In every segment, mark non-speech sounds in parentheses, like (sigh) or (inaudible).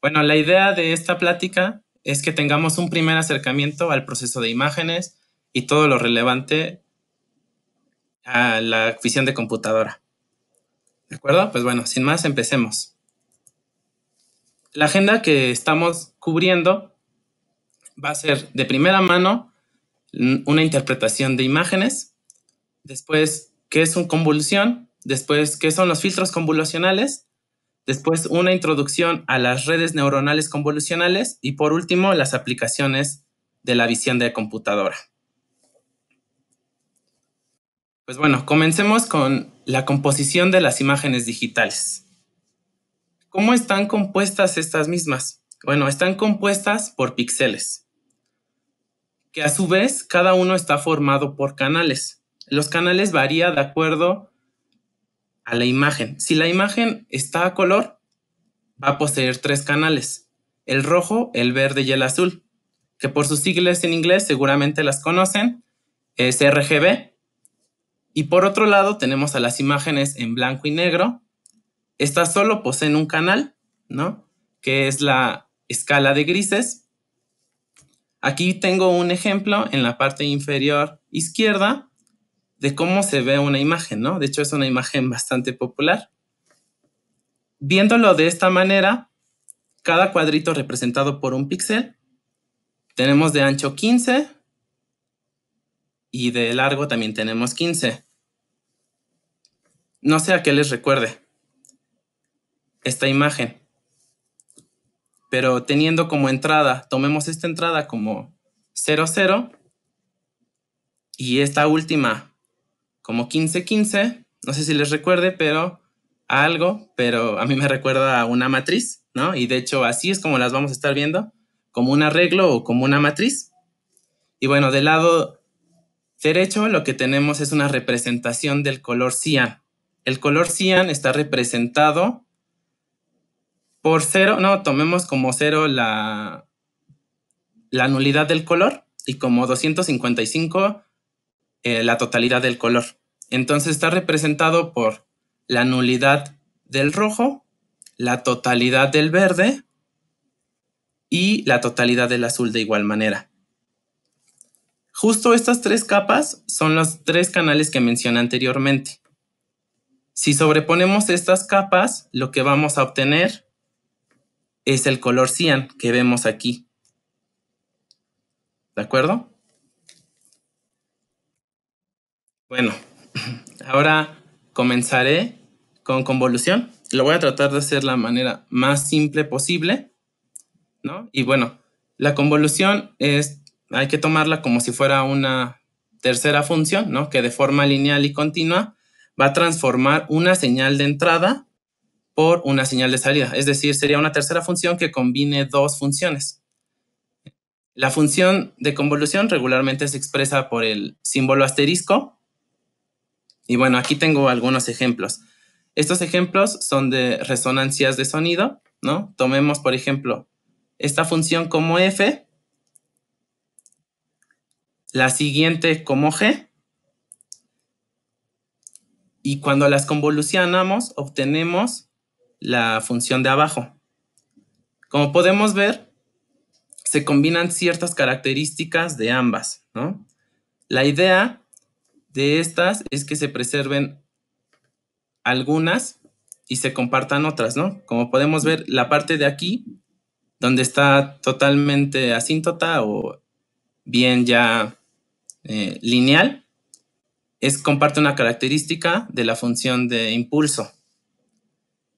Bueno, la idea de esta plática es que tengamos un primer acercamiento al proceso de imágenes y todo lo relevante a la visión de computadora. ¿De acuerdo? Pues bueno, sin más, empecemos. La agenda que estamos cubriendo va a ser de primera mano mm, una interpretación de imágenes, después qué es una convolución, después qué son los filtros convolucionales, después una introducción a las redes neuronales convolucionales y por último las aplicaciones de la visión de computadora. Pues bueno, comencemos con la composición de las imágenes digitales. ¿Cómo están compuestas estas mismas? Bueno, están compuestas por píxeles, que a su vez cada uno está formado por canales. Los canales varían de acuerdo a la imagen. Si la imagen está a color, va a poseer tres canales, el rojo, el verde y el azul, que por sus siglas en inglés seguramente las conocen, es RGB. Y por otro lado tenemos a las imágenes en blanco y negro. Estas solo poseen un canal, ¿no? Que es la escala de grises. Aquí tengo un ejemplo en la parte inferior izquierda de cómo se ve una imagen, ¿no? De hecho, es una imagen bastante popular. Viéndolo de esta manera, cada cuadrito representado por un píxel, tenemos de ancho 15 y de largo también tenemos 15. No sé a qué les recuerde esta imagen, pero teniendo como entrada, tomemos esta entrada como 00 y esta última como 15-15, no sé si les recuerde, pero a algo, pero a mí me recuerda a una matriz, ¿no? Y de hecho así es como las vamos a estar viendo, como un arreglo o como una matriz. Y bueno, del lado derecho lo que tenemos es una representación del color cian. El color cian está representado por cero, no, tomemos como cero la, la nulidad del color y como 255 eh, la totalidad del color. Entonces está representado por la nulidad del rojo, la totalidad del verde y la totalidad del azul de igual manera. Justo estas tres capas son los tres canales que mencioné anteriormente. Si sobreponemos estas capas, lo que vamos a obtener es el color cian que vemos aquí. ¿De acuerdo? Bueno, (clears throat) ahora comenzaré con convolución. Lo voy a tratar de hacer la manera más simple posible, ¿no? Y bueno, la convolución es, hay que tomarla como si fuera una tercera función, ¿no? Que de forma lineal y continua va a transformar una señal de entrada por una señal de salida. Es decir, sería una tercera función que combine dos funciones. La función de convolución regularmente se expresa por el símbolo asterisco y bueno, aquí tengo algunos ejemplos. Estos ejemplos son de resonancias de sonido, ¿no? Tomemos, por ejemplo, esta función como f, la siguiente como g, y cuando las convolucionamos obtenemos la función de abajo. Como podemos ver, se combinan ciertas características de ambas, ¿no? La idea de estas es que se preserven algunas y se compartan otras, ¿no? Como podemos ver, la parte de aquí, donde está totalmente asíntota o bien ya eh, lineal, es comparte una característica de la función de impulso.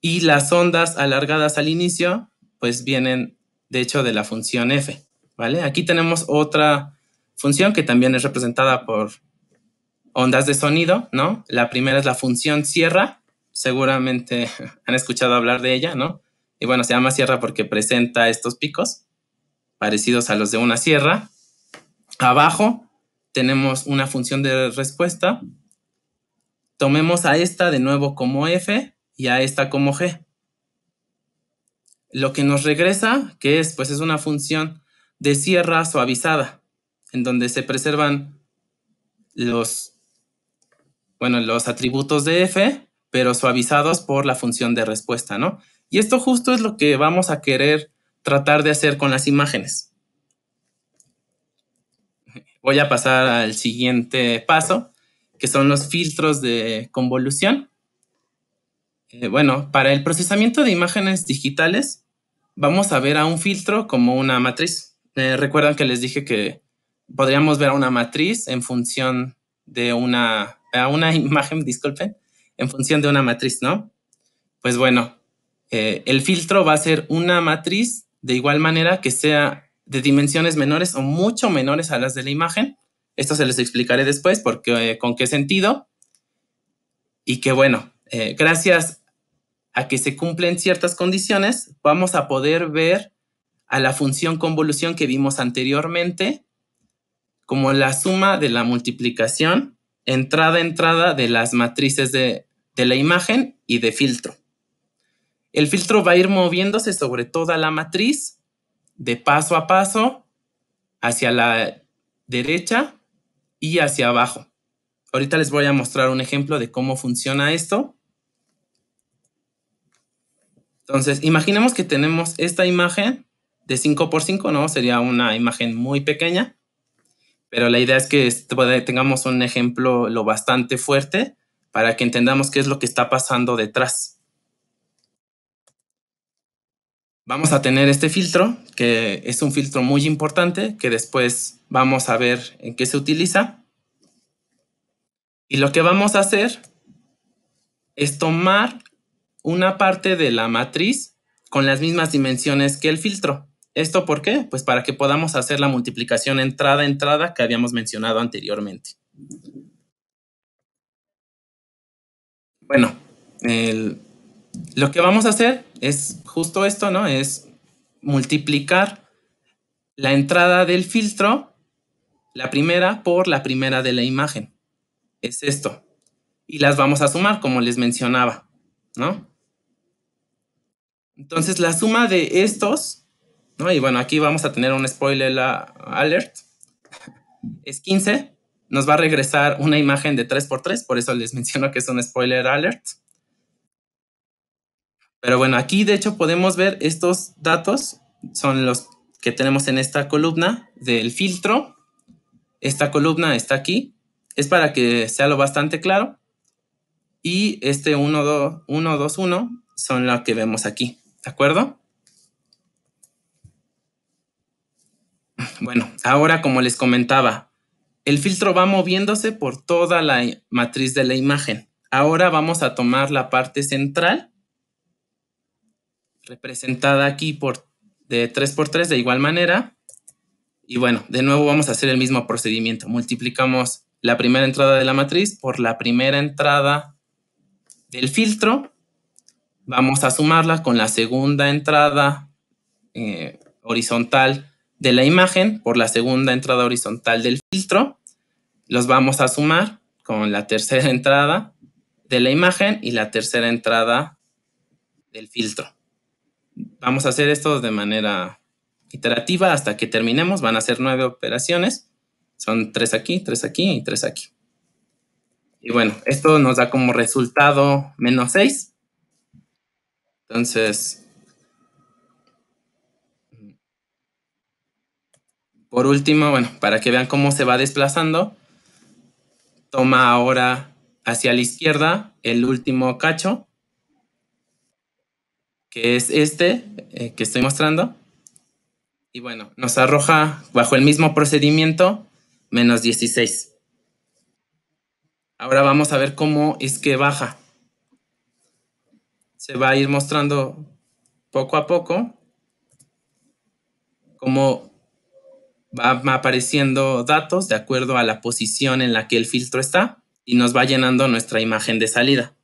Y las ondas alargadas al inicio, pues vienen, de hecho, de la función f, ¿vale? Aquí tenemos otra función que también es representada por ondas de sonido, ¿no? La primera es la función sierra, seguramente (laughs) han escuchado hablar de ella, ¿no? Y bueno, se llama sierra porque presenta estos picos parecidos a los de una sierra. Abajo tenemos una función de respuesta. Tomemos a esta de nuevo como f y a esta como g. Lo que nos regresa, que es? Pues es una función de sierra suavizada, en donde se preservan los bueno, los atributos de f, pero suavizados por la función de respuesta, ¿no? Y esto justo es lo que vamos a querer tratar de hacer con las imágenes. Voy a pasar al siguiente paso, que son los filtros de convolución. Eh, bueno, para el procesamiento de imágenes digitales, vamos a ver a un filtro como una matriz. Eh, recuerdan que les dije que podríamos ver a una matriz en función de una a una (laughs) imagen, disculpen, en función de una matriz, ¿no? Pues bueno, eh, el filtro va a ser una matriz de igual manera que sea de dimensiones menores o mucho menores a las de la imagen. Esto se les explicaré después porque eh, con qué sentido. Y que bueno, eh, gracias a que se cumplen ciertas condiciones, vamos a poder ver a la función convolución que vimos anteriormente como la suma de la multiplicación entrada entrada de las matrices de, de la imagen y de filtro. El filtro va a ir moviéndose sobre toda la matriz de paso a paso hacia la derecha y hacia abajo. Ahorita les voy a mostrar un ejemplo de cómo funciona esto. Entonces, imaginemos que tenemos esta imagen de 5x5, ¿no? Sería una imagen muy pequeña pero la idea es que tengamos un ejemplo lo bastante fuerte para que entendamos qué es lo que está pasando detrás. Vamos a tener este filtro, que es un filtro muy importante, que después vamos a ver en qué se utiliza. Y lo que vamos a hacer es tomar una parte de la matriz con las mismas dimensiones que el filtro. ¿Esto por qué? Pues para que podamos hacer la multiplicación entrada-entrada que habíamos mencionado anteriormente. Bueno, lo que vamos a hacer es justo esto, ¿no? Es multiplicar la entrada del filtro, la primera, por la primera de la imagen. Es esto. Y las vamos a sumar, como les mencionaba, ¿no? Entonces, la suma de estos y bueno, aquí vamos a tener un spoiler alert. (laughs) Es 15, nos va a regresar una imagen de 3x3, por eso les (laughs) menciono que es un spoiler alert. Pero bueno, aquí de hecho podemos ver estos datos, son los que tenemos en esta columna del filtro. Esta columna está aquí, es para que sea lo bastante claro. Y este 1, 2, 1, 2, 1 son los que vemos aquí, ¿de acuerdo? Bueno, ahora como les comentaba, el filtro va moviéndose por toda la matriz de la imagen. Ahora vamos a tomar la parte central, representada aquí por, de 3x3 de igual manera. Y bueno, de nuevo vamos a hacer el mismo procedimiento. Multiplicamos la primera entrada de la matriz por la primera entrada del filtro. Vamos a sumarla con la segunda entrada eh, horizontal de la imagen por la segunda entrada horizontal del filtro. Los vamos a sumar con la tercera (laughs) entrada de la imagen y la tercera entrada del filtro. Vamos a hacer esto de manera iterativa hasta que terminemos. Van a ser nueve operaciones. Son tres aquí, tres aquí y tres aquí. Y bueno, esto nos da como resultado menos seis Entonces, Por último, bueno, para que vean cómo se va desplazando, toma ahora hacia la izquierda el último cacho, que es este eh, que estoy mostrando. Y bueno, nos arroja bajo el mismo procedimiento menos 16. Ahora vamos a ver cómo es que baja. Se va a ir mostrando poco a poco cómo va apareciendo datos de acuerdo a la posición en la que el filtro está y nos va llenando nuestra imagen de salida.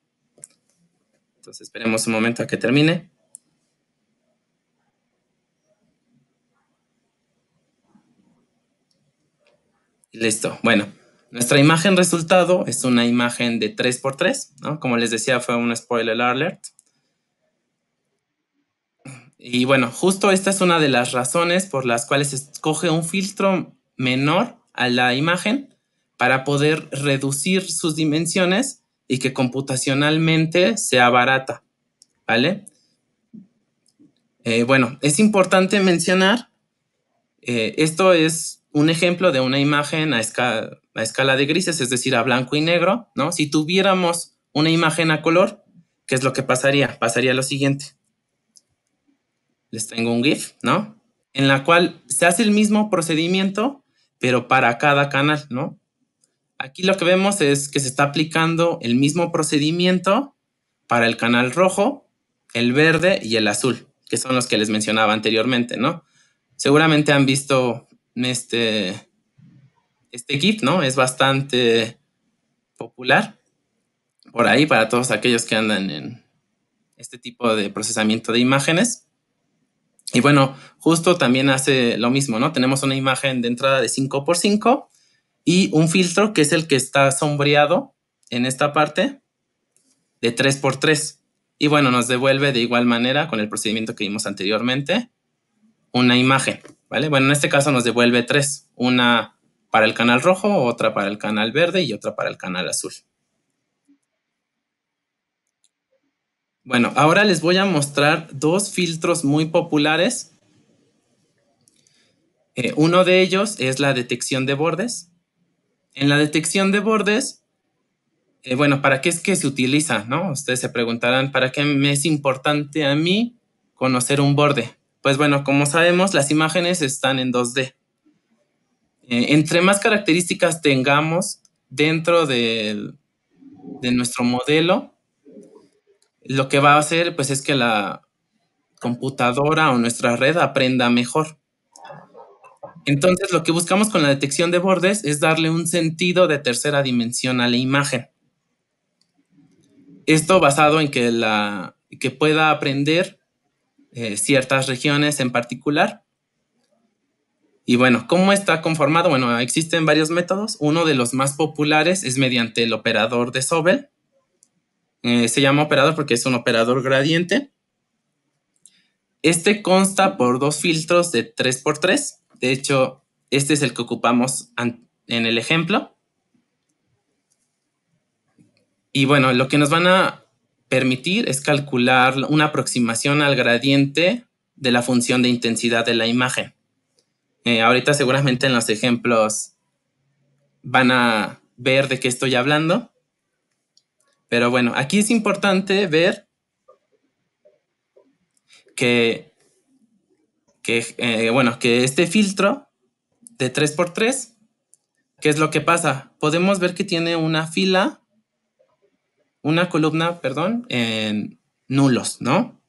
Entonces esperemos un momento a que termine. listo. Bueno, nuestra imagen resultado es una imagen de 3x3, ¿no? Como les decía, fue un spoiler alert. Y bueno, justo esta es una de las razones por las cuales se escoge un filtro menor a la imagen para poder reducir sus dimensiones y que computacionalmente sea barata, ¿vale? Eh, bueno, es importante mencionar, eh, esto es un ejemplo de una imagen a, a escala de grises, es decir, a blanco y negro, ¿no? Si tuviéramos una imagen a color, ¿qué es lo que pasaría? Pasaría lo siguiente les tengo un GIF, ¿no? En la cual se hace el mismo procedimiento, pero para cada canal, ¿no? Aquí lo que vemos es que se está aplicando el mismo procedimiento para el canal rojo, el verde y el azul, que son los que les mencionaba anteriormente, ¿no? Seguramente han visto este, este GIF, ¿no? Es bastante popular por ahí para todos aquellos que andan en este tipo de procesamiento de imágenes. Y bueno, justo también hace lo mismo, ¿no? Tenemos una imagen de entrada de 5x5 y un filtro que es el que está sombreado en esta parte de 3x3. Y bueno, nos devuelve de igual manera con el procedimiento que vimos anteriormente una imagen, ¿vale? Bueno, en este caso nos devuelve tres, una para el canal rojo, otra para el canal verde y otra para el canal azul. Bueno, ahora les voy a mostrar dos filtros muy populares. Eh, uno de ellos es la detección de bordes. En la detección de bordes, eh, bueno, ¿para qué es que se utiliza? No? Ustedes se preguntarán, ¿para qué me es importante a mí conocer un borde? Pues bueno, como sabemos, las imágenes están en 2D. Eh, entre más características tengamos dentro de nuestro modelo, lo que va a hacer pues es que la computadora o nuestra red aprenda mejor. Entonces lo que buscamos con la detección de bordes es darle un sentido de tercera dimensión a la imagen. Esto basado en que, la, que pueda aprender eh, ciertas regiones en particular. Y bueno, ¿cómo está conformado? Bueno, existen varios métodos. Uno de los más populares es mediante el operador de Sobel, eh, se llama operador porque es un operador gradiente. Este consta por dos filtros de 3x3. De hecho, este es el que ocupamos en el ejemplo. Y bueno, lo que nos van a permitir es calcular una aproximación al gradiente de la función de intensidad de la imagen. Eh, ahorita seguramente en los ejemplos van a ver de qué estoy hablando. Pero bueno, aquí es importante ver que, eh, bueno, que este filtro de 3x3, ¿qué es lo que pasa? Podemos ver que tiene una fila, una columna, perdón, en nulos, ¿no?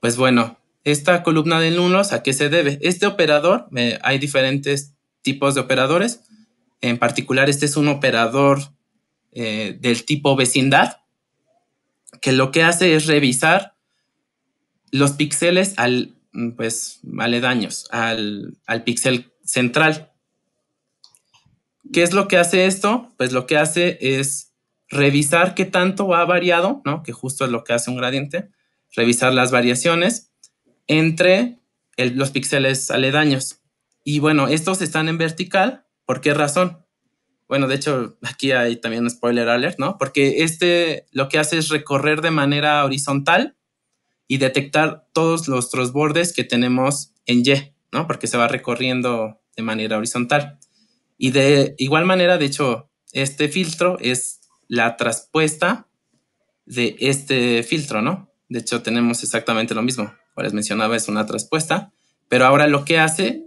Pues bueno, esta columna de nulos, ¿a qué se debe? Este operador, eh, hay diferentes tipos de operadores, en particular este es un operador eh, del tipo vecindad, que lo que hace es revisar los píxeles al, mm, pues, aledaños, al, al píxel central. ¿Qué es lo que hace esto? Pues lo que hace es revisar qué tanto ha variado, ¿no? que justo es lo que hace un gradiente, revisar las variaciones entre los píxeles aledaños. Y bueno, estos están en vertical, ¿por qué razón? bueno, de hecho, aquí hay también un spoiler alert, ¿no? Porque este lo que hace es recorrer de manera horizontal y detectar todos los bordes que tenemos en Y, ¿no? Porque se va recorriendo de manera horizontal. Y de igual manera, de hecho, este filtro es la traspuesta de este filtro, ¿no? De hecho, tenemos exactamente lo mismo. Como les mencionaba, es una traspuesta, pero ahora lo que hace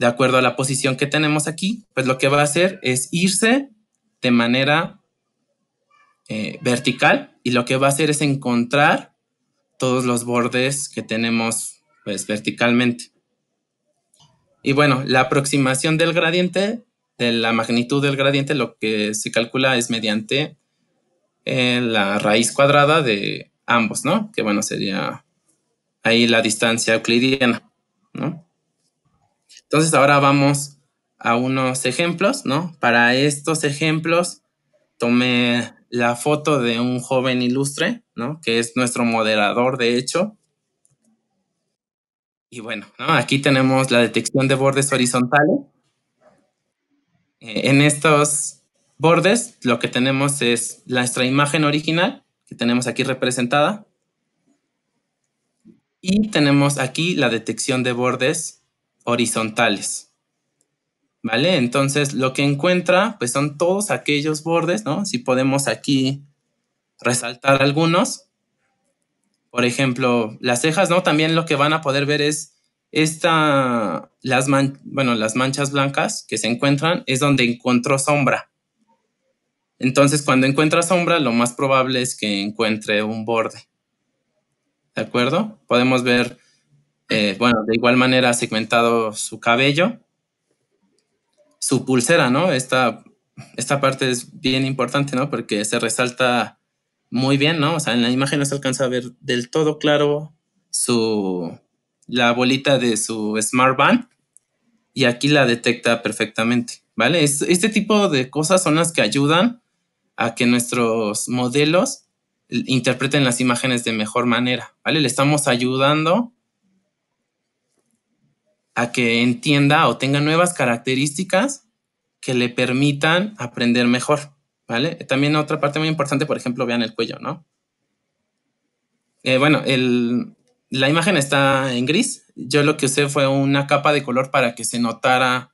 de acuerdo a la posición que tenemos aquí, pues lo que va a hacer es irse de manera eh, vertical y lo que va a hacer es encontrar todos los bordes que tenemos pues verticalmente. Y bueno, la aproximación del gradiente, de la magnitud del gradiente, lo que se calcula es mediante eh, la raíz cuadrada de ambos, ¿no? Que bueno, sería ahí la distancia euclidiana, ¿no? Entonces ahora vamos a unos ejemplos, ¿no? Para estos ejemplos tomé la foto de un joven ilustre, ¿no? Que es nuestro moderador, de hecho. Y bueno, aquí tenemos la detección de bordes horizontales. Eh, en estos bordes lo que tenemos es nuestra imagen original, que tenemos aquí representada. Y tenemos aquí la detección de bordes horizontales. ¿Vale? Entonces lo que encuentra pues son todos aquellos bordes, ¿no? Si podemos aquí resaltar algunos. Por ejemplo, las cejas, ¿no? También lo que van a poder ver es esta, las, bueno, las manchas blancas que se encuentran es donde encontró sombra. Entonces, cuando encuentra sombra, lo más probable es que encuentre un borde. ¿De acuerdo? Podemos ver eh, bueno, de igual manera ha segmentado su cabello, su pulsera, ¿no? Esta, esta parte es bien importante, ¿no? Porque se resalta muy bien, ¿no? O sea, en la imagen no se alcanza a ver del todo claro la bolita de su Smart Band y aquí la detecta perfectamente, ¿vale? este tipo de cosas son las que ayudan a que nuestros modelos interpreten las imágenes de mejor manera, ¿vale? Le estamos ayudando a que entienda o tenga nuevas características que le permitan aprender mejor, ¿vale? También otra parte muy importante, por ejemplo, vean el cuello, ¿no? Eh, bueno, la imagen está en gris. Yo lo que usé fue una capa de color para que se notara,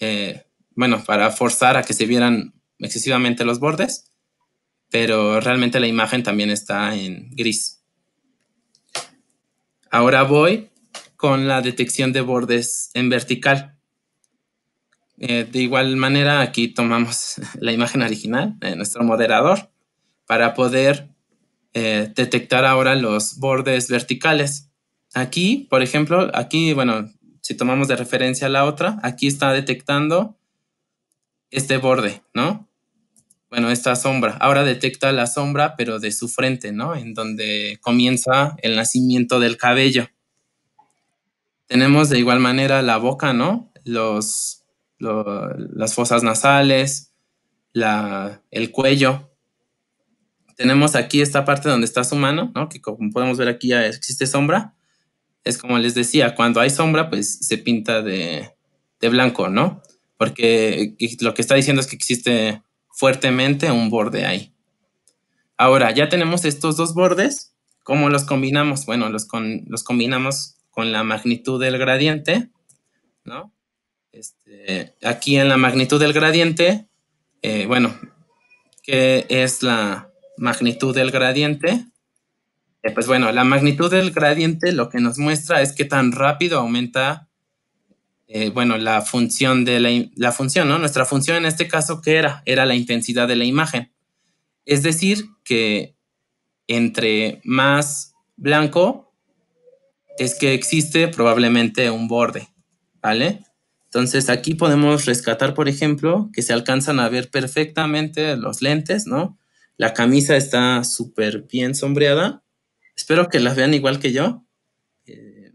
eh, bueno, para forzar a que se vieran excesivamente los bordes, pero realmente la imagen también está en gris. Ahora voy con la detección de bordes en vertical. Eh, de igual manera, aquí tomamos (laughs) la imagen original de nuestro moderador para poder eh, detectar ahora los bordes verticales. Aquí, por ejemplo, aquí, bueno, si tomamos de referencia la otra, aquí está detectando este borde, ¿no? Bueno, esta sombra. Ahora detecta la sombra, pero de su frente, ¿no? En donde comienza el nacimiento del cabello. Tenemos de igual manera la boca, ¿no? Los, las fosas nasales, la, el cuello. Tenemos aquí esta parte donde está su mano, ¿no? Que como podemos ver aquí ya existe sombra. Es como les decía, cuando hay sombra, pues se pinta de, de blanco, ¿no? Porque lo que está diciendo es que existe fuertemente un borde ahí. Ahora, ya tenemos estos dos bordes. ¿Cómo los combinamos? Bueno, los, con, los combinamos con la magnitud del gradiente, ¿no? Este, aquí en la magnitud del gradiente, eh, bueno, ¿qué es la magnitud del gradiente? Eh, pues bueno, la magnitud del gradiente lo que nos muestra es qué tan rápido aumenta, eh, bueno, la función de la, la, función, ¿no? Nuestra función en este caso, ¿qué era? Era la intensidad de la imagen. Es decir, que entre más blanco, es que existe probablemente un borde, ¿vale? Entonces aquí podemos rescatar, por ejemplo, que se alcanzan a ver perfectamente los lentes, ¿no? La camisa está súper bien sombreada. Espero que las vean igual que yo. Eh,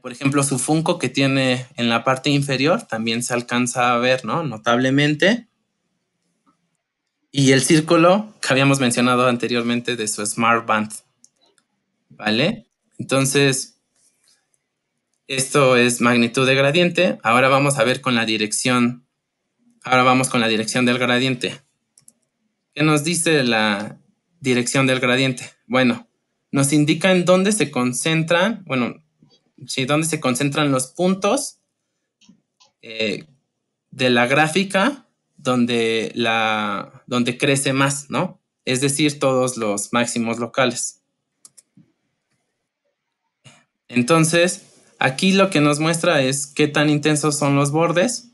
por ejemplo, su funco que tiene en la parte inferior también se alcanza a ver, ¿no? Notablemente. Y el círculo que habíamos mencionado anteriormente de su Smart Band. ¿Vale? Entonces, esto es magnitud de gradiente. Ahora vamos a ver con la dirección. Ahora vamos con la dirección del gradiente. ¿Qué nos dice la dirección del gradiente? Bueno, nos indica en dónde se concentran, bueno, sí, dónde se concentran los puntos eh, de la gráfica donde, la, donde crece más, ¿no? Es decir, todos los máximos locales. Entonces, Aquí lo que nos muestra es qué tan intensos son los bordes,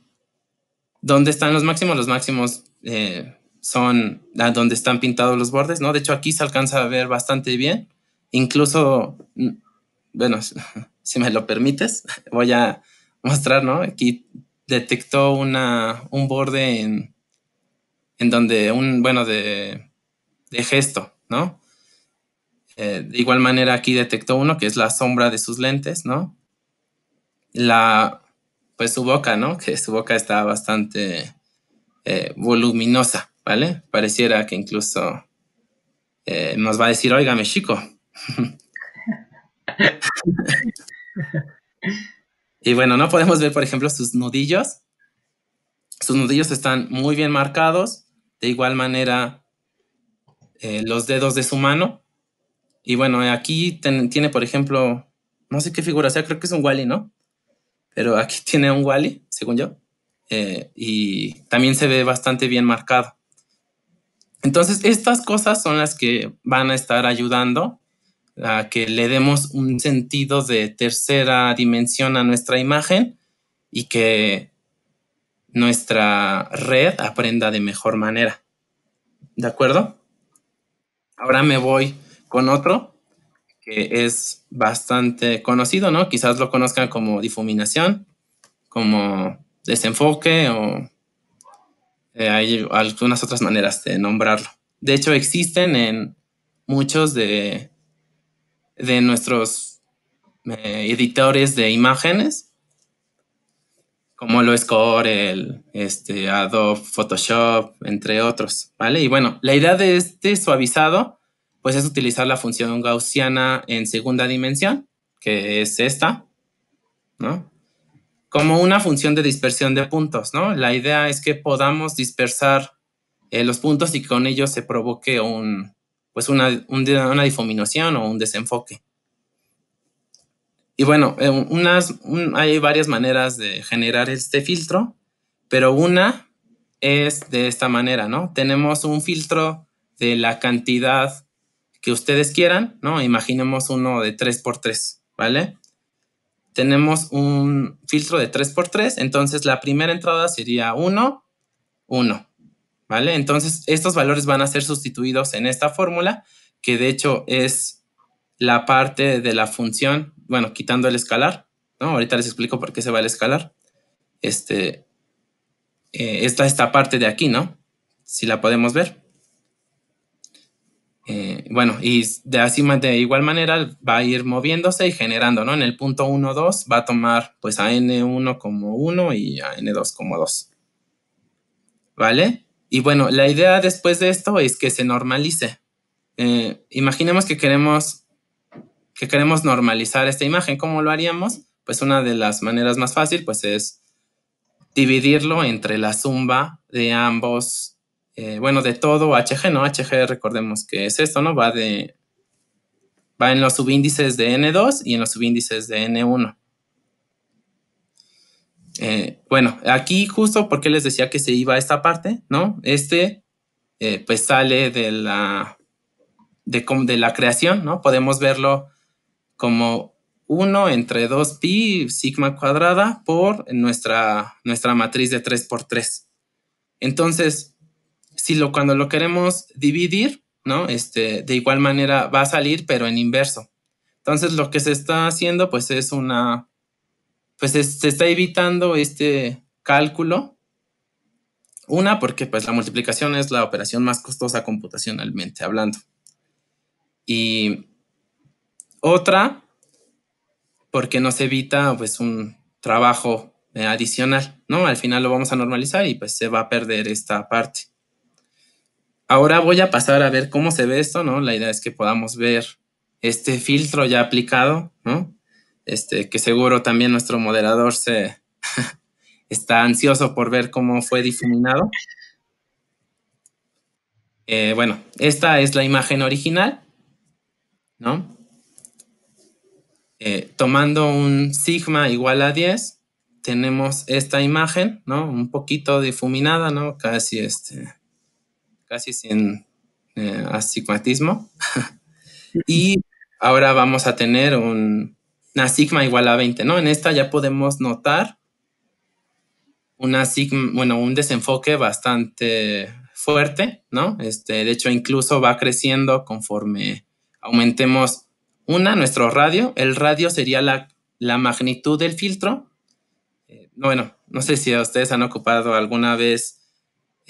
dónde están los máximos, los máximos eh, son a donde están pintados los bordes, ¿no? De hecho aquí se alcanza a ver bastante bien, incluso, mm, bueno, (laughs) si me lo permites, (laughs) voy a mostrar, ¿no? Aquí detectó un borde en, donde un, bueno, de, gesto, ¿no? Eh, de igual manera aquí detectó uno que es la sombra de sus lentes, ¿no? la, pues su boca, ¿no? Que su boca está bastante eh, voluminosa, ¿vale? Pareciera que incluso eh, nos va a decir, óigame, chico. (laughs) y bueno, no podemos ver, por ejemplo, sus nudillos. Sus nudillos están muy bien marcados. De igual manera, eh, los dedos de su mano. Y bueno, aquí tiene, por ejemplo, no sé qué figura sea, creo que es un Wally, ¿no? pero aquí (laughs) tiene un Wally, según yo, eh, y también se ve bastante bien marcado. Entonces, estas cosas son las que van a estar ayudando a que le demos un sentido de tercera dimensión a nuestra imagen y que nuestra red aprenda de mejor manera. ¿De acuerdo? Ahora me voy con otro es bastante conocido, ¿no? Quizás lo conozcan como difuminación, como desenfoque o eh, hay algunas otras maneras de nombrarlo. De hecho, existen en muchos de, de nuestros eh, editores de imágenes, como lo es Corel, este, Adobe, Photoshop, entre otros, ¿vale? Y bueno, la idea de este suavizado pues es utilizar la función gaussiana en segunda dimensión, que es esta, ¿no? Como una función de dispersión de puntos, ¿no? La idea es que podamos dispersar eh, los puntos y con ellos se provoque un, pues una, difuminación o un desenfoque. Y bueno, eh, unas, hay varias maneras de generar este filtro, pero una es de esta manera, ¿no? Tenemos un filtro de la cantidad que ustedes quieran, ¿no? Imaginemos uno de 3x3, ¿vale? Tenemos un filtro de 3x3, entonces la primera entrada sería 1, 1, ¿vale? Entonces estos valores van a ser sustituidos en esta fórmula, que de hecho es la parte de la función, bueno, quitando el escalar, ¿no? Ahorita les explico por qué se va el escalar. Este, eh, esta parte de aquí, ¿no? Si la podemos ver bueno, y de igual manera va a ir moviéndose y generando, ¿no? En el punto 1, 2 va a tomar pues a N1 como 1 y a N2 como 2. ¿Vale? Y bueno, la idea después de esto es que se normalice. Eh, imaginemos que queremos, que queremos normalizar esta imagen. ¿Cómo lo haríamos? Pues una de las maneras más fácil pues es dividirlo entre la zumba de ambos eh, bueno, de todo HG, ¿no? HG recordemos que es esto, ¿no? Va de va en los subíndices de N2 y en los subíndices de N1. Eh, bueno, aquí justo porque les decía que se iba a esta parte, ¿no? Este eh, pues sale de la, de, de la creación, ¿no? Podemos verlo como 1 entre 2pi sigma cuadrada por nuestra, nuestra matriz de 3 por 3. Entonces, si lo, cuando lo queremos dividir, ¿no? Este, de igual manera va a salir, pero en inverso. Entonces lo que se está haciendo, pues es una, pues se está evitando este cálculo. Una, porque pues la multiplicación es la operación más costosa computacionalmente hablando. Y otra, porque nos evita pues un trabajo eh, adicional, ¿no? Al final lo vamos a normalizar y pues se va a perder esta parte. Ahora voy a pasar a ver cómo se ve esto, ¿no? La idea es que podamos ver este filtro ya aplicado, ¿no? Este, que seguro también nuestro moderador se (laughs) está ansioso por ver cómo fue difuminado. Eh, bueno, esta es la imagen original, ¿no? Eh, tomando un sigma igual a 10, tenemos esta imagen, ¿no? Un poquito difuminada, ¿no? Casi este, casi sin eh, astigmatismo. (laughs) y ahora vamos a tener una sigma igual a 20, ¿no? En esta ya podemos notar una sigma, bueno, un desenfoque bastante fuerte, ¿no? Este, de hecho, incluso va creciendo conforme aumentemos una, nuestro radio. El radio sería la, magnitud del filtro. Eh, bueno, no sé si ustedes han ocupado alguna vez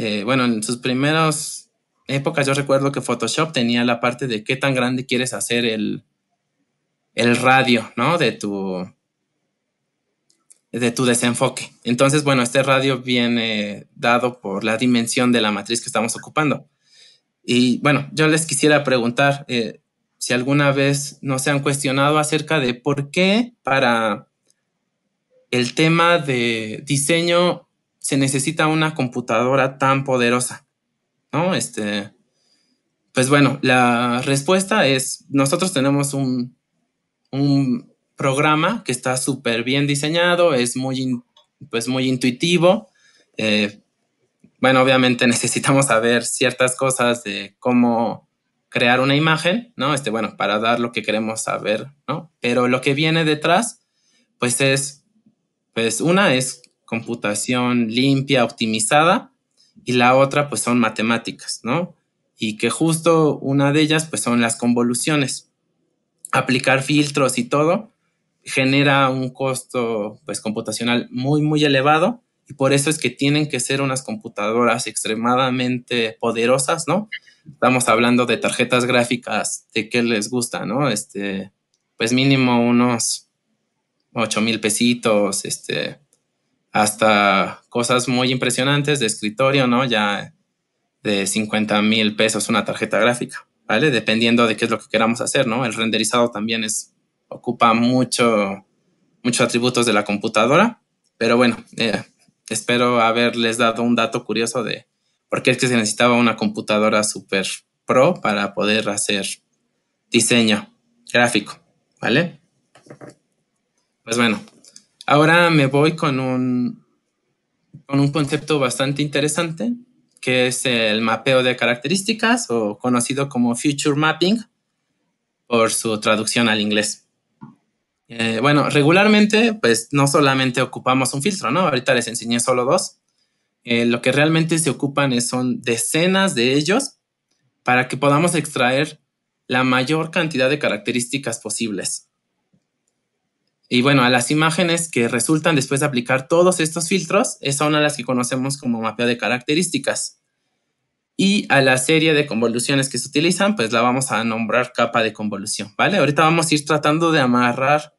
eh, bueno, en sus primeras épocas yo recuerdo que Photoshop tenía la parte de qué tan grande quieres hacer el, radio, ¿no? De tu, de tu desenfoque. Entonces, bueno, este radio viene dado por la dimensión de la matriz que estamos ocupando. Y bueno, yo les quisiera preguntar eh, si alguna vez no se han cuestionado acerca de por qué para el tema de diseño se necesita una computadora tan poderosa? ¿No? Este, pues bueno, la respuesta es, nosotros tenemos un, programa que está súper bien diseñado, es muy, pues muy intuitivo. Eh, bueno, obviamente (laughs) necesitamos saber ciertas cosas de cómo crear una imagen, ¿no? Este, bueno, para dar lo que queremos saber, ¿no? Pero lo que viene detrás, pues es, pues una es computación limpia, optimizada, y la otra pues son matemáticas, ¿no? Y que justo una de ellas pues son las convoluciones. Aplicar filtros y todo genera un costo pues computacional muy muy elevado y por eso es que tienen que ser unas computadoras extremadamente poderosas, ¿no? Estamos hablando de tarjetas gráficas de qué les gusta, ¿no? Este, pues mínimo unos 8 mil pesitos, este, hasta cosas muy impresionantes de escritorio, ¿no? Ya de 50 mil pesos una tarjeta gráfica, ¿vale? Dependiendo de qué es lo que queramos hacer, ¿no? El renderizado también es, ocupa mucho, muchos atributos de la computadora, pero bueno, eh, espero haberles dado un dato curioso de por qué es que se necesitaba una computadora super pro para poder hacer diseño gráfico, ¿vale? Pues bueno, Ahora me voy con un, con un concepto bastante interesante, que es el mapeo de características o conocido como Future Mapping por su traducción al inglés. Eh, bueno, regularmente, pues no solamente ocupamos un filtro, ¿no? Ahorita les enseñé solo dos. Eh, lo que realmente se ocupan es, son decenas de ellos para que podamos extraer la mayor cantidad de características posibles. Y bueno, a las imágenes que resultan después de aplicar todos estos filtros es una de las que conocemos como mapeo de características. Y a la serie de convoluciones que se utilizan, pues la vamos a nombrar capa de convolución, ¿vale? Ahorita vamos a ir tratando de amarrar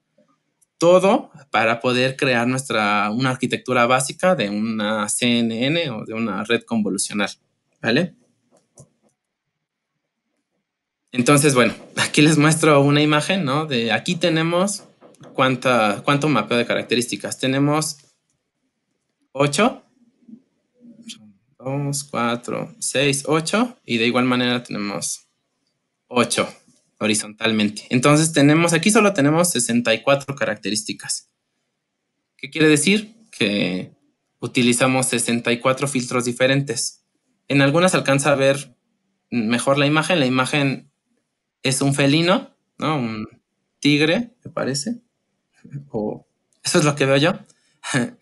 todo para poder crear nuestra, una arquitectura básica de una CNN o de una red convolucional, ¿vale? Entonces, bueno, (laughs) aquí les muestro una imagen, ¿no? De aquí tenemos cuánto mapeo de características. Tenemos 8, 2, 4, 6, 8 y de igual manera tenemos 8 horizontalmente. Entonces tenemos, aquí solo tenemos 64 características. ¿Qué quiere decir? Que utilizamos 64 filtros diferentes. En algunas alcanza a ver mejor la imagen. La imagen es un felino, ¿no? Un tigre, me parece. O eso es lo que veo yo. (laughs)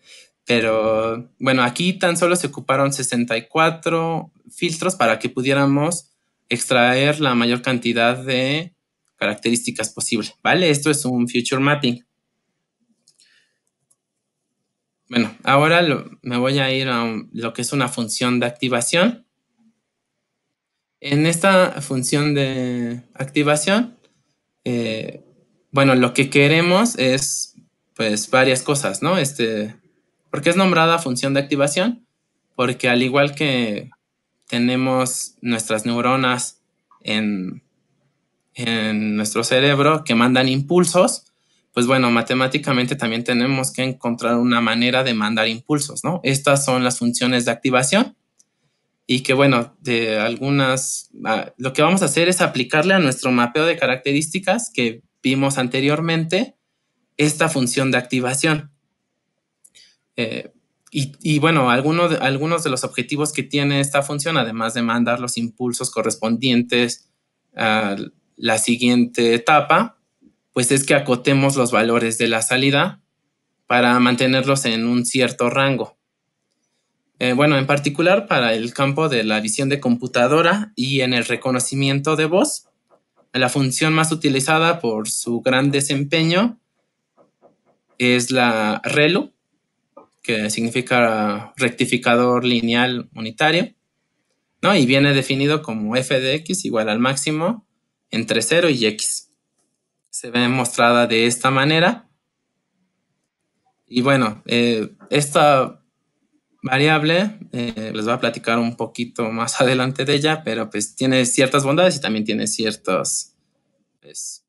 Pero bueno, aquí tan solo se ocuparon 64 filtros para que pudiéramos extraer la mayor cantidad de características posible. ¿Vale? Esto es un future mapping. Bueno, ahora me voy a ir a lo que es una función de activación. En esta función de activación, eh, bueno, lo que queremos es, pues, varias cosas, ¿no? Este, porque es nombrada función de activación? Porque al igual que tenemos nuestras neuronas en, en nuestro cerebro que mandan impulsos, pues bueno, matemáticamente también tenemos que encontrar una manera de mandar impulsos, ¿no? Estas son las funciones de activación y que bueno, de algunas, ah, lo que vamos a hacer es aplicarle a nuestro mapeo de características que vimos anteriormente esta función de activación. Eh, y, bueno, algunos de los objetivos que tiene esta función, además de mandar los impulsos correspondientes a la siguiente etapa, pues es que acotemos los valores de la salida para mantenerlos en un cierto rango. Eh, bueno, en particular para el campo de la visión de computadora y en el reconocimiento de voz, la función más utilizada por su gran desempeño es la ReLU, que significa rectificador lineal unitario, ¿no? Y viene definido como f de x igual al máximo entre 0 y x. Se ve mostrada de esta manera. Y bueno, eh, esta variable. Eh, les voy a platicar un poquito más (laughs) adelante de ella, pero pues tiene ciertas bondades y también tiene ciertos pues,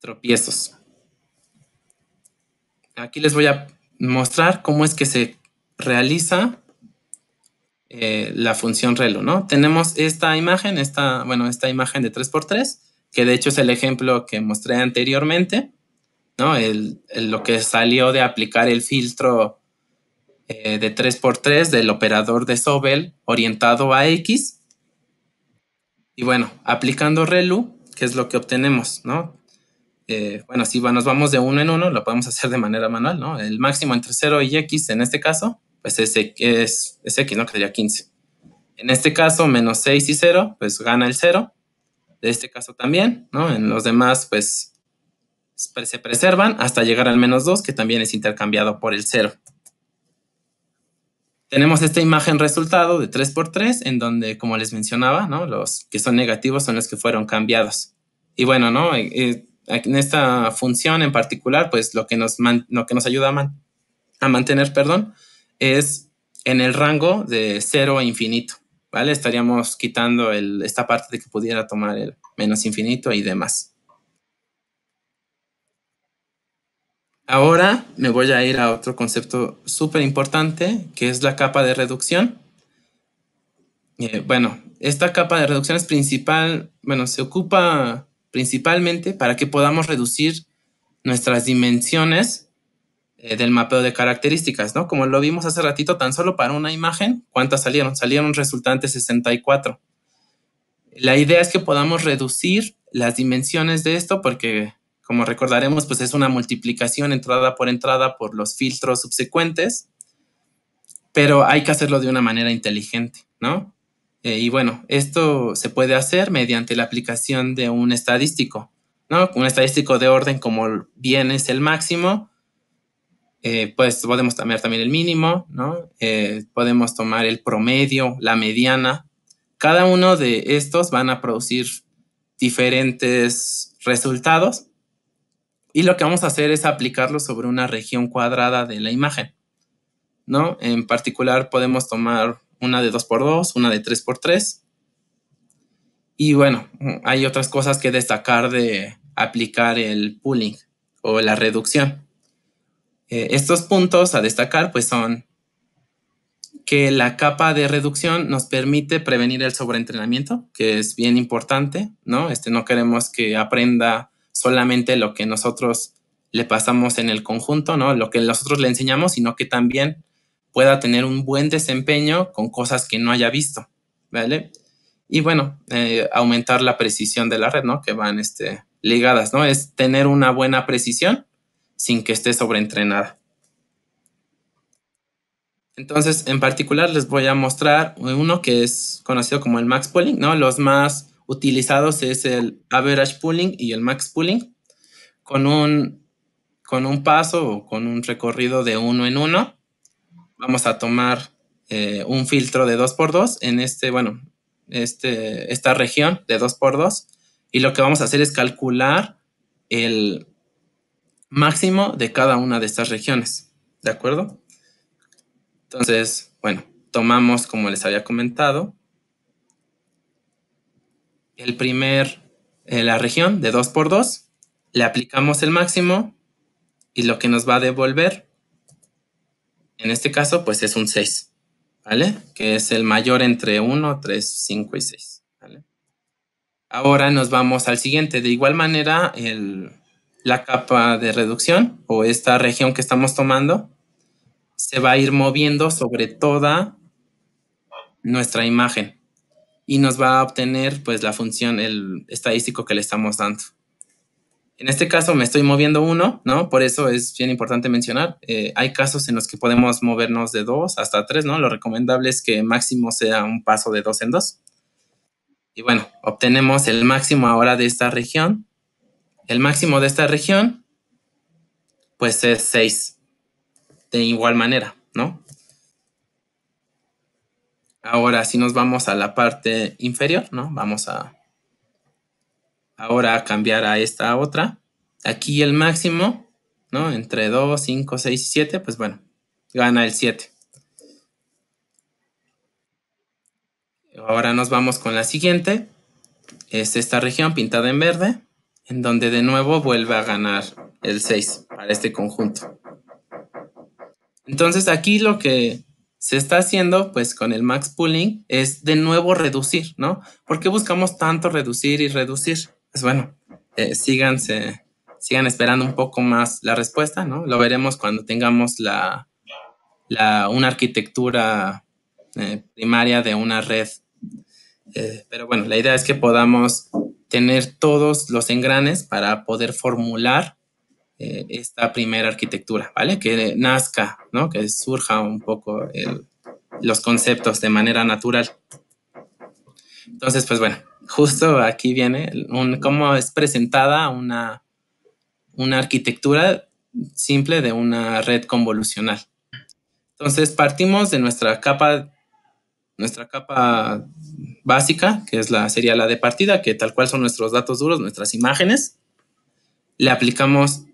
tropiezos. Aquí les voy a mostrar cómo es que se realiza eh, la función relo, ¿no? Tenemos esta imagen, esta, bueno, esta imagen de 3x3, que de hecho es el ejemplo que mostré anteriormente, ¿no? lo que salió de aplicar el filtro eh, de 3x3 del operador de Sobel orientado a X. Y bueno, aplicando ReLU, ¿qué es lo que obtenemos? Eh, bueno, si nos vamos de uno en uno, lo podemos hacer de manera manual, ¿no? El máximo entre 0 y X en este caso, pues es, es X, ¿no? Que sería 15. En este caso, menos 6 y 0, pues gana el 0. De este caso también, ¿no? En los demás, pues se preservan hasta llegar al menos 2, que también es intercambiado por el 0. Tenemos esta imagen resultado de 3x3 en donde, como les mencionaba, los que son negativos son los que fueron cambiados. Y bueno, ¿no? Eh, eh, en esta función en particular, pues lo que nos, lo que nos ayuda a, mantener perdón, es en el rango de 0 a infinito. ¿vale? Estaríamos quitando esta parte de que pudiera tomar el menos infinito y demás. Ahora me voy a ir a otro concepto súper importante, que es la capa de reducción. Eh, bueno, esta capa de reducción es principal, bueno, se ocupa principalmente para que podamos reducir nuestras dimensiones eh, del mapeo de características, ¿no? Como lo vimos hace ratito, tan solo para una imagen, ¿cuántas salieron? Salieron resultantes 64. La idea es que podamos reducir las dimensiones de esto porque como recordaremos, pues es una multiplicación entrada por entrada por los filtros subsecuentes, pero hay que hacerlo de una manera inteligente, ¿no? Eh, y bueno, esto se puede hacer mediante la aplicación de un estadístico, ¿no? Un estadístico de orden como bien es el máximo, eh, pues podemos tomar también el mínimo, ¿no? Eh, podemos tomar el promedio, la mediana. Cada uno de estos van a producir diferentes resultados y lo que vamos a hacer es aplicarlo sobre una región cuadrada de la imagen, ¿no? En particular podemos tomar una de 2x2, una de 3x3. Y bueno, hay otras cosas que destacar de aplicar el pooling o la reducción. Eh, estos puntos a destacar pues son que la capa de reducción nos permite prevenir el sobreentrenamiento, que es bien importante, ¿no? Este, no queremos que aprenda solamente lo que nosotros le pasamos en el conjunto, ¿no? Lo que nosotros le enseñamos, sino que también pueda tener un buen desempeño con cosas que no haya visto, ¿vale? Y bueno, eh, aumentar la precisión de la red, ¿no? Que van este, ligadas, ¿no? Es tener una buena precisión sin que esté sobreentrenada. Entonces, en particular les voy a mostrar uno que es conocido como el max pooling, ¿no? Los más utilizados es el average pooling y el max pooling, con un, con un paso o con un recorrido de uno en uno. Vamos a tomar eh, un filtro de 2x2 en este, bueno, este, esta región de 2x2 y lo que vamos a hacer es calcular el máximo de cada una de estas regiones, ¿de acuerdo? Entonces, bueno, tomamos, como les había comentado, el primer, eh, la región de 2 por 2 le aplicamos el máximo y lo que nos va a devolver, en este caso, pues es un 6, ¿vale? Que es el mayor entre 1, 3, 5 y 6, ¿vale? Ahora nos vamos al siguiente. De igual manera, la capa de reducción o esta región que estamos tomando se va a ir moviendo sobre toda nuestra imagen y nos va a obtener pues la función el estadístico que le estamos dando. En este caso me estoy moviendo uno, ¿no? Por eso es bien importante mencionar. Eh, hay casos en los que podemos movernos de dos hasta tres, ¿no? Lo recomendable es que máximo sea un paso de dos en dos. Y bueno, obtenemos el máximo ahora de esta región. El máximo de esta región, pues es 6. De igual manera, ¿no? Ahora, si nos vamos a la parte inferior, ¿no? Vamos a ahora a cambiar a esta otra. Aquí el máximo, ¿no? Entre 2, 5, 6 y 7, pues bueno, gana el 7. Ahora nos vamos con la siguiente. Es esta región pintada en verde, en donde de nuevo vuelve a ganar el 6 para este conjunto. Entonces aquí lo que se está haciendo pues con el max pooling es de nuevo reducir, ¿no? ¿Por qué buscamos tanto reducir y reducir? Pues bueno, eh, sigan esperando un poco más la respuesta, ¿no? Lo veremos cuando tengamos la, una arquitectura eh, primaria de una red. Eh, pero bueno, la idea es que podamos tener todos los engranes para poder formular eh, esta primera arquitectura, ¿vale? Que nazca, ¿no? Que surja un poco los conceptos de manera natural. Entonces, pues bueno, justo aquí viene cómo es presentada una, una arquitectura simple de una red convolucional. Entonces, partimos de nuestra capa nuestra capa básica, que es la, sería la de partida, que tal cual son nuestros datos duros, nuestras imágenes. Le aplicamos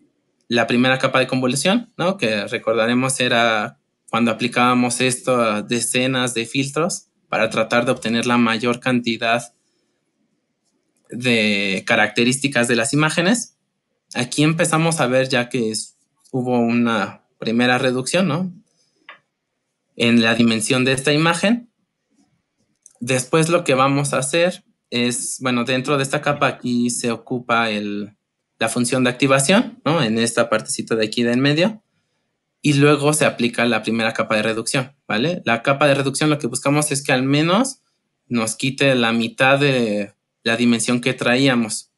la primera capa de convolución, ¿no? que recordaremos era cuando aplicábamos esto a decenas de filtros para tratar de obtener la mayor cantidad de características de las imágenes. Aquí empezamos a ver ya que hubo una primera reducción ¿no? en la dimensión de esta imagen. Después lo que vamos a hacer es, bueno, dentro de esta capa aquí se ocupa el, la función de activación, ¿no? En esta partecita de aquí de en medio. Y luego se aplica la primera capa de reducción, ¿vale? La capa de reducción lo que buscamos es que al menos nos quite la mitad de la dimensión que traíamos.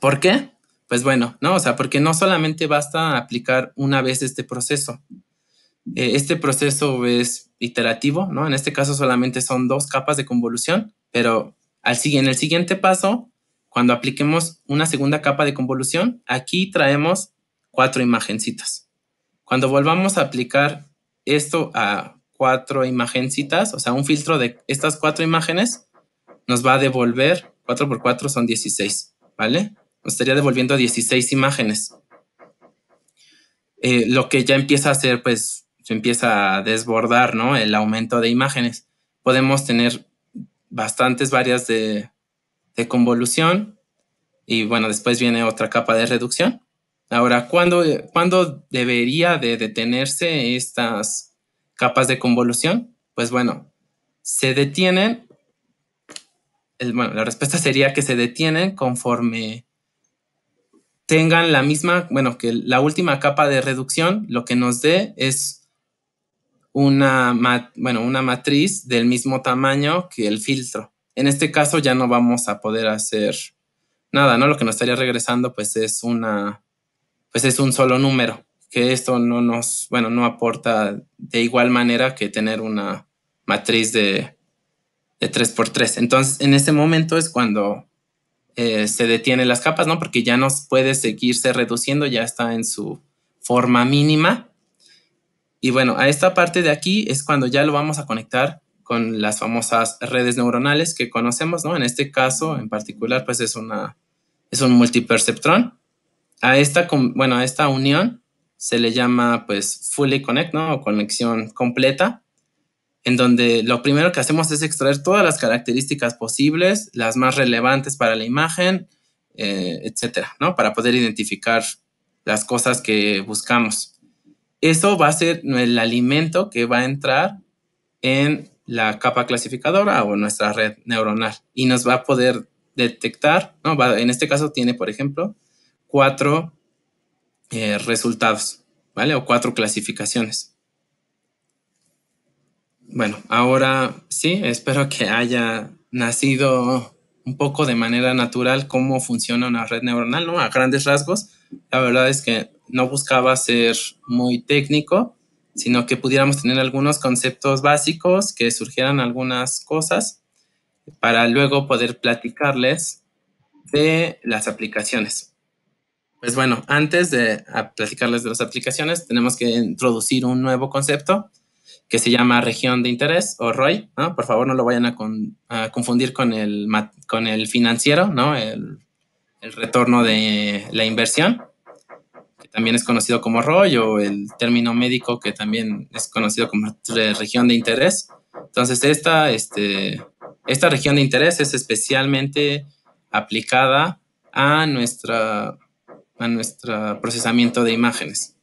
¿Por qué? Pues bueno, ¿no? O sea, porque no solamente basta aplicar una vez este proceso. Eh, este proceso es iterativo, ¿no? En este caso solamente son dos capas de convolución, pero al, en el siguiente paso cuando apliquemos una segunda capa de convolución, aquí traemos cuatro imagencitas. Cuando volvamos a aplicar esto a cuatro imagencitas, o sea, un filtro de estas cuatro imágenes, nos va a devolver 4 por 4 son 16, ¿vale? Nos estaría devolviendo 16 imágenes. Eh, lo que ya empieza a hacer, pues, se empieza a desbordar, ¿no? El aumento de imágenes. Podemos tener bastantes varias de de convolución y bueno, después viene otra capa de reducción. Ahora, ¿cuándo, debería de detenerse estas capas de convolución? Pues bueno, se detienen, bueno, la respuesta (laughs) sería que se detienen conforme tengan la misma, bueno, que la última capa de reducción lo que nos dé es una, bueno, una matriz del mismo tamaño que el filtro. En este caso ya no vamos a poder hacer nada, ¿no? Lo que nos estaría regresando pues es una, pues es un solo número, que esto no nos, bueno, no aporta de igual manera que tener una matriz de, 3x3. Entonces, en ese momento es cuando eh, se detienen las capas, ¿no? Porque ya nos puede seguirse reduciendo, ya está en su forma mínima. Y bueno, a esta parte de aquí es cuando ya lo vamos a conectar con las famosas redes neuronales que conocemos, ¿no? En este caso en particular, pues es, una, es un multiperceptrón. A esta, bueno, a esta unión se le llama pues fully connect, ¿no? O conexión completa, en donde lo primero que hacemos es extraer todas las características posibles, las más relevantes para la imagen, eh, etcétera, ¿no? Para poder identificar las cosas que buscamos. Eso va a ser el alimento que va a entrar en la capa clasificadora o nuestra red neuronal y nos va a poder detectar, en este caso tiene, por ejemplo, cuatro eh, resultados, ¿vale? O cuatro clasificaciones. Bueno, ahora sí, espero que haya nacido un poco de manera natural cómo funciona una red neuronal, ¿no? A grandes rasgos, la verdad es que no buscaba ser muy técnico, sino que pudiéramos tener algunos conceptos básicos, que surgieran algunas cosas, para luego poder platicarles de las aplicaciones. Pues bueno, antes de platicarles de las aplicaciones, tenemos que introducir un nuevo concepto que se llama región de interés o ROI. Por favor, no lo vayan a, confundir con el, con el financiero, ¿no? el, el retorno de la inversión también es conocido como ROI, el término médico, que también es conocido como región de interés. Entonces, esta, este, esta región de interés es especialmente aplicada a nuestra a nuestro procesamiento de imágenes.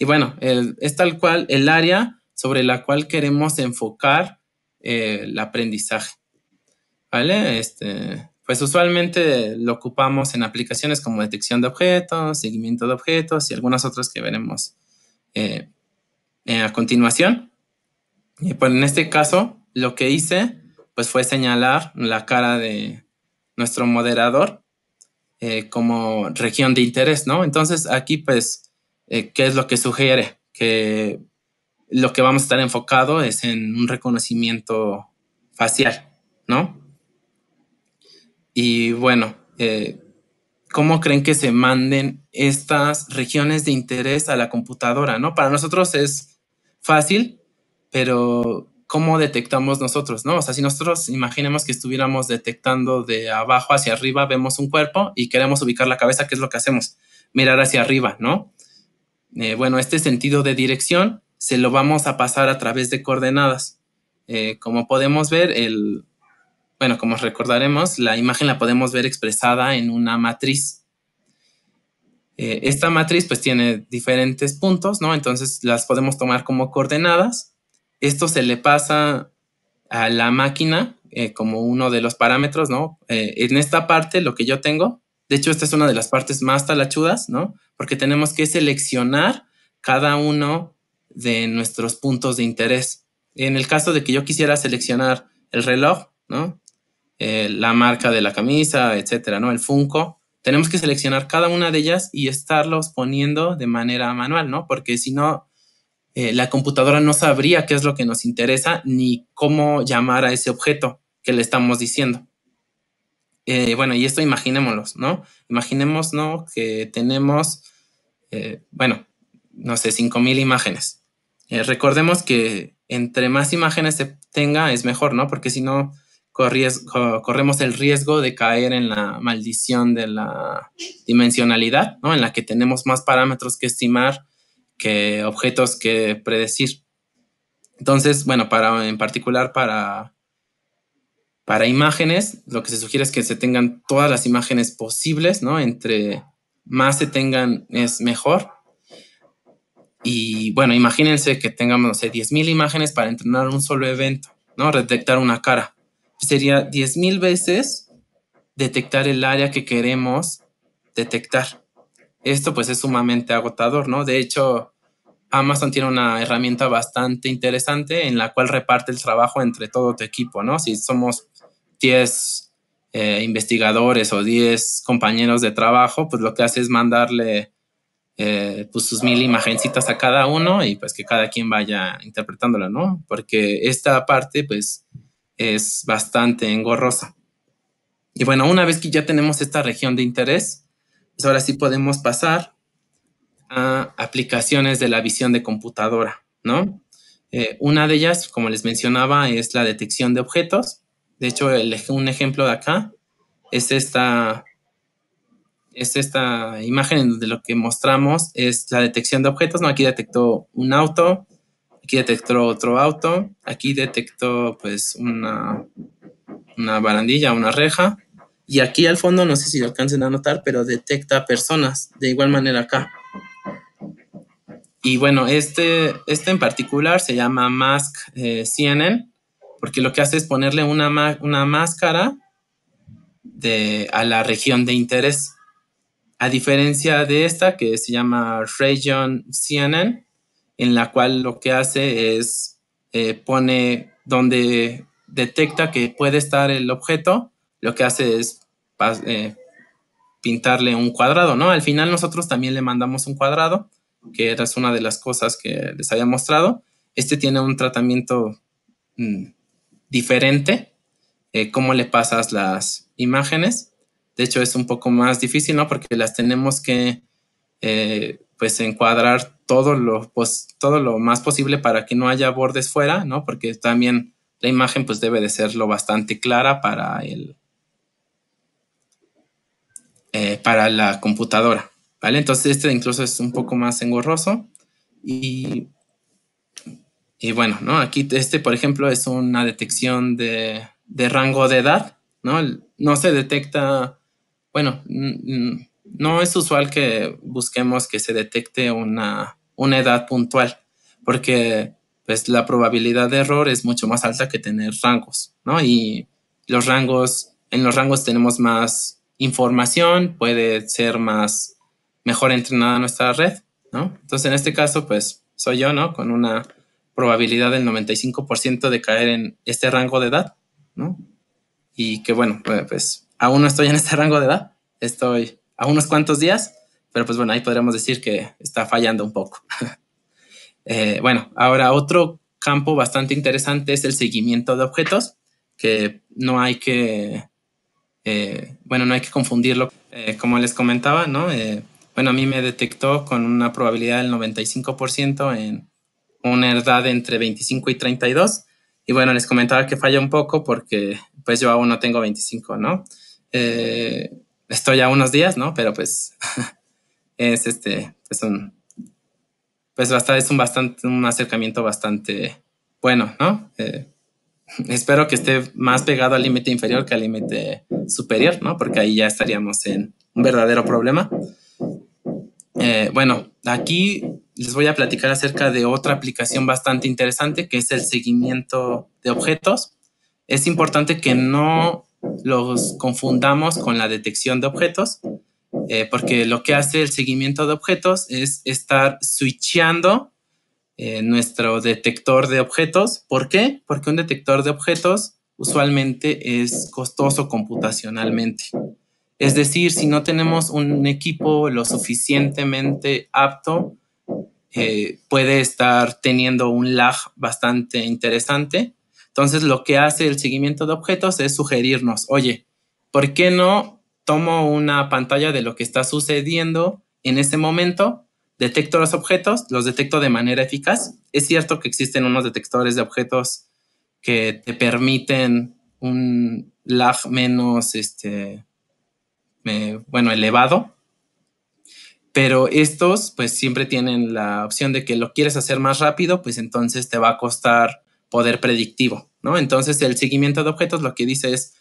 Y bueno, es tal cual el área sobre la cual queremos enfocar eh, el aprendizaje. ¿Vale? Este, pues usualmente lo ocupamos en aplicaciones como detección de objetos, seguimiento de objetos y algunas otras que veremos eh, eh, a continuación. Y pues en este caso, lo que hice pues fue señalar la cara de nuestro moderador eh, como región de interés, ¿no? Entonces aquí pues, ¿qué es lo que sugiere? Que lo que vamos a estar enfocado es en un reconocimiento facial, ¿no? Y bueno, eh, ¿cómo creen que se manden estas regiones de interés a la computadora? ¿no? Para nosotros es fácil, pero ¿cómo detectamos nosotros? ¿no? O sea, si nosotros imaginemos que estuviéramos detectando de abajo hacia arriba, vemos un cuerpo y queremos ubicar la cabeza, ¿qué es lo que hacemos? Mirar hacia arriba, ¿no? Eh, bueno, este sentido de dirección se lo vamos a pasar a través de coordenadas. Eh, como podemos ver, el, bueno, como recordaremos, la imagen la podemos ver expresada en una matriz. Eh, esta matriz pues tiene diferentes puntos, ¿no? Entonces las podemos tomar como coordenadas. Esto se le pasa a la máquina eh, como uno de los parámetros, ¿no? Eh, en esta parte lo que yo tengo, de hecho esta es una de las partes más talachudas, ¿no? Porque tenemos que seleccionar cada uno de nuestros puntos de interés. En el caso de que yo quisiera seleccionar el reloj, ¿no? Eh, la marca de la camisa, etcétera, ¿no? El funco. Tenemos que seleccionar cada una de ellas y estarlos poniendo de manera manual, ¿no? Porque si no, eh, la computadora no sabría qué es lo que nos interesa ni cómo llamar a ese objeto que le estamos diciendo. Eh, bueno, y esto imaginémoslo, ¿no? Imaginemos, ¿no? Que tenemos, bueno, no sé, 5.000 imágenes. recordemos que entre más imágenes se tenga es mejor, ¿no? Porque si no, corremos el riesgo de caer en la maldición de la dimensionalidad, ¿no? en la que tenemos más parámetros que estimar que objetos que predecir. Entonces, bueno, para, en particular para, para imágenes, lo que se sugiere es que se tengan todas las imágenes posibles, ¿no? Entre más se tengan es mejor. Y bueno, imagínense que tengamos, no sé, 10.000 imágenes para entrenar un solo evento, ¿no? Detectar una cara sería 10.000 veces detectar el área que queremos detectar. Esto pues es sumamente agotador, ¿no? De hecho, Amazon tiene una herramienta bastante interesante en la cual reparte el trabajo entre todo tu equipo, ¿no? Si somos 10 eh, investigadores o 10 compañeros de trabajo, pues lo que hace es mandarle eh, pues sus mil imagencitas a cada uno y pues que cada quien vaya interpretándola, ¿no? Porque esta parte pues es bastante engorrosa. Y bueno, una vez que ya tenemos esta región de interés, pues ahora sí podemos pasar a aplicaciones de la visión de computadora, ¿no? Eh, una de ellas, como les mencionaba, es la detección de objetos. De hecho, un ejemplo de acá es esta, es esta imagen en donde lo que mostramos es la detección de objetos, ¿no? Aquí detectó un auto, Aquí detectó otro auto, aquí detectó pues una, una barandilla, una reja. Y aquí al fondo, no sé si lo alcancen a notar, pero detecta personas de igual manera acá. Y bueno, este, este en particular se llama Mask eh, CNN, porque lo que hace es ponerle una, una máscara a la región de interés. A diferencia de esta que se llama Region CNN, en la cual lo que hace es eh, pone donde detecta que puede estar el objeto, lo que hace es eh, pintarle un cuadrado, ¿no? Al final nosotros también le mandamos un cuadrado, que era una de las cosas que les había mostrado. Este tiene un tratamiento mm, diferente, eh, cómo le pasas las imágenes. De hecho, es un poco más difícil, ¿no? Porque las tenemos que pues encuadrar todo lo, todo lo más posible para que no haya bordes fuera, ¿no? Porque también la imagen pues debe de ser lo bastante clara para el, eh, para la computadora, ¿vale? Entonces este incluso es un poco más engorroso y, bueno, ¿no? Aquí este, por ejemplo, es una detección de, rango de edad, ¿no? No se detecta, bueno, no es usual que busquemos que se detecte una, una edad puntual, porque pues la probabilidad de error es mucho más alta que tener rangos, ¿no? Y los rangos, en los rangos tenemos más información, puede ser más, mejor entrenada nuestra red, ¿no? Entonces, en este caso, pues soy yo, ¿no? Con una probabilidad del 95% de caer en este rango de edad, ¿no? Y que bueno, pues aún no estoy en este (laughs) rango de edad, estoy a unos cuantos días, pero pues bueno, ahí podremos decir que está fallando un poco. (laughs) Eh, bueno, ahora otro campo bastante interesante es el seguimiento de objetos, que no hay que, eh, bueno, no hay que confundirlo, eh, como les comentaba, ¿no? bueno, a mí me detectó con una probabilidad del 95% en una edad entre 25 y 32. Y bueno, les comentaba que falla un poco porque pues yo aún no tengo 25, ¿no? Eh, estoy ya unos días, ¿no? Pero pues (laughs) es este, es un, pues bastante, es un bastante, un acercamiento bastante bueno, ¿no? Eh, (laughs) espero que esté más pegado al límite inferior que al límite superior, ¿no? Porque ahí ya estaríamos en un verdadero problema. Eh, bueno, aquí les voy a platicar acerca de otra aplicación bastante interesante que es el seguimiento de objetos. Es importante que no los confundamos con la detección de objetos, eh, porque lo que hace el seguimiento de objetos es estar switchando eh, nuestro detector de objetos. ¿Por qué? Porque un detector de objetos usualmente es costoso computacionalmente. Es decir, si no tenemos un equipo lo suficientemente apto, eh, puede estar teniendo un lag bastante interesante entonces, lo que hace el seguimiento de objetos es sugerirnos, oye, ¿por qué no tomo una pantalla de lo que está sucediendo en ese momento? Detecto los objetos, los detecto de manera eficaz. Es cierto que existen unos detectores de objetos que te permiten un lag menos, este, bueno, elevado, pero estos pues siempre tienen la opción de que lo quieres hacer más rápido, pues entonces te va a costar poder predictivo, ¿no? Entonces el seguimiento de objetos lo que dice es,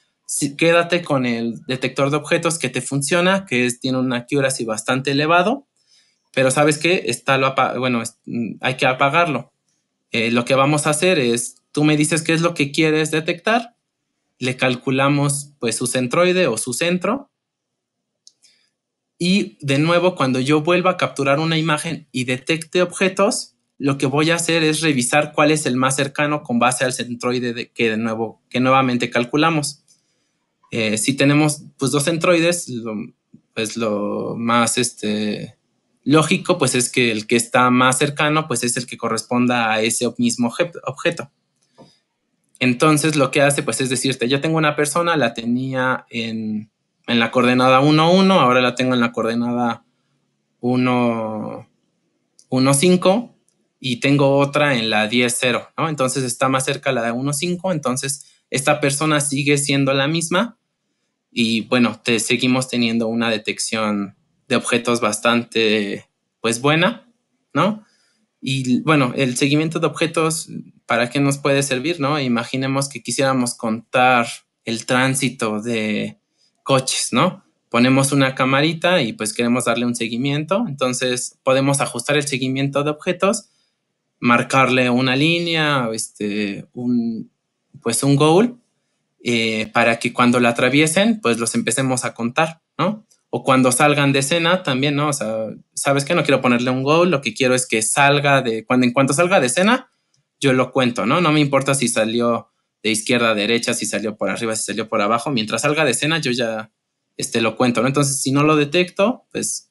quédate con el detector de objetos que te funciona, que es, tiene una accuracy bastante elevado, pero sabes que está bueno, mm, hay que apagarlo. Eh, lo que vamos a hacer es, tú me dices qué es lo que quieres detectar, le calculamos pues su centroide o su centro, y de nuevo, cuando yo vuelva a capturar una imagen y detecte objetos, lo que voy a hacer es revisar cuál es el más cercano con base al centroide que, de nuevo, que nuevamente calculamos. Eh, si tenemos pues, dos centroides, lo, pues lo más este, lógico pues, es que el que está más cercano pues, es el que corresponda a ese mismo objeto. Entonces lo que hace pues, es decirte, yo tengo una persona, la tenía en, en la coordenada 1, 1, ahora la tengo en la coordenada 1, 1, 5 y tengo otra en la 10.0, ¿no? Entonces está más cerca la de 1.5, entonces esta persona sigue siendo la misma y bueno, te, seguimos teniendo una detección de objetos bastante, pues buena, ¿no? Y bueno, el seguimiento de objetos, ¿para qué nos puede servir, no? Imaginemos que quisiéramos contar el tránsito de coches, ¿no? ponemos una camarita y pues queremos darle un seguimiento. Entonces podemos ajustar el seguimiento de objetos marcarle una línea, este, un, pues un goal, eh, para que cuando la atraviesen, pues los empecemos a contar, ¿no? O cuando salgan de escena también, ¿no? O sea, ¿sabes qué? No quiero ponerle un goal, lo que quiero es que salga de, cuando en cuanto salga de escena, yo lo cuento, ¿no? No me importa si salió de izquierda a derecha, si salió por arriba, si salió por abajo, mientras salga de escena yo ya este, lo cuento, ¿no? Entonces, si no lo detecto, pues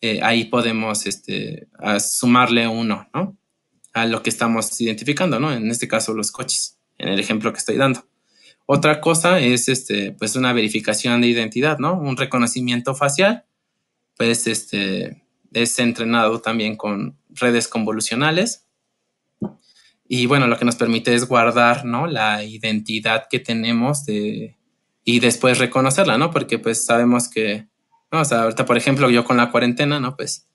eh, ahí podemos este, sumarle uno, ¿no? a lo que estamos identificando, ¿no? En este caso, los coches, en el ejemplo que estoy dando. Otra cosa es, este, pues, una verificación de identidad, ¿no? Un reconocimiento facial, pues, este, es entrenado también con redes convolucionales. Y bueno, lo que nos permite es guardar, ¿no? La identidad que tenemos de, y después reconocerla, ¿no? Porque pues sabemos que, ¿no? O sea, ahorita, por ejemplo, yo con la cuarentena, ¿no? Pues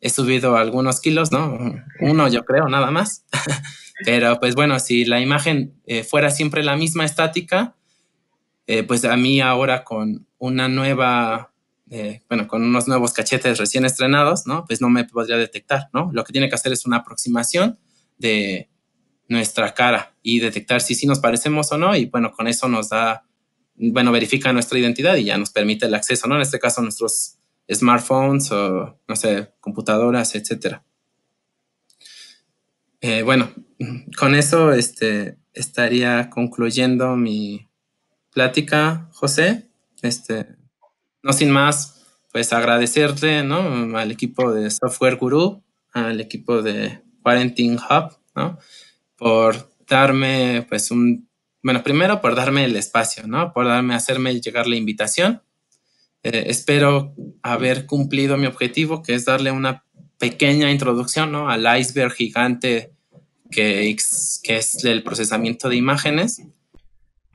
he subido algunos kilos, ¿no? Uno yo creo, nada más. (laughs) Pero pues bueno, si la imagen eh, fuera siempre la misma estática, eh, pues a mí ahora con una nueva, eh, bueno, con unos nuevos cachetes recién estrenados, ¿no? Pues no me podría detectar, ¿no? Lo que tiene que hacer es una aproximación de nuestra cara y detectar si sí nos parecemos o no y bueno, con eso nos da, bueno, verifica nuestra identidad y ya nos permite el acceso, ¿no? En este caso, nuestros smartphones o, no sé, computadoras, etcétera. Eh, bueno, con eso este, estaría concluyendo mi plática, José. Este, no sin más, pues agradecerte ¿no? al equipo de Software Guru, al equipo de Quarantine Hub, ¿no? por darme, pues un, bueno, primero por darme el espacio, ¿no? por darme, hacerme llegar la invitación eh, espero haber cumplido mi objetivo, que es darle una pequeña introducción al iceberg gigante que es el procesamiento de imágenes